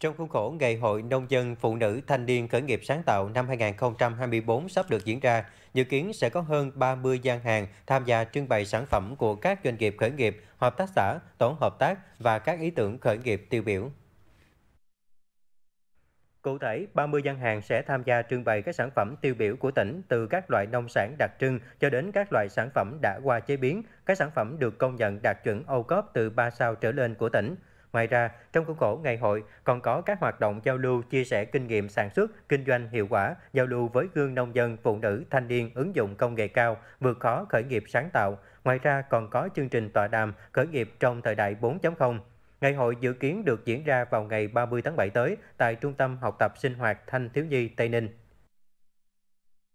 Trong khuôn khổ Ngày hội Nông dân Phụ nữ Thanh niên Khởi nghiệp Sáng tạo năm 2024 sắp được diễn ra, dự kiến sẽ có hơn 30 gian hàng tham gia trưng bày sản phẩm của các doanh nghiệp khởi nghiệp, hợp tác xã, tổ hợp tác và các ý tưởng khởi nghiệp tiêu biểu. Cụ thể, 30 gian hàng sẽ tham gia trưng bày các sản phẩm tiêu biểu của tỉnh từ các loại nông sản đặc trưng cho đến các loại sản phẩm đã qua chế biến, các sản phẩm được công nhận đạt chuẩn ô cốp từ 3 sao trở lên của tỉnh. Ngoài ra, trong khuôn khổ ngày hội còn có các hoạt động giao lưu chia sẻ kinh nghiệm sản xuất, kinh doanh hiệu quả, giao lưu với gương nông dân, phụ nữ, thanh niên ứng dụng công nghệ cao, vượt khó khởi nghiệp sáng tạo. Ngoài ra còn có chương trình tọa đàm khởi nghiệp trong thời đại 4.0. Ngày hội dự kiến được diễn ra vào ngày 30 tháng 7 tới tại Trung tâm Học tập Sinh hoạt Thanh Thiếu Nhi Tây Ninh.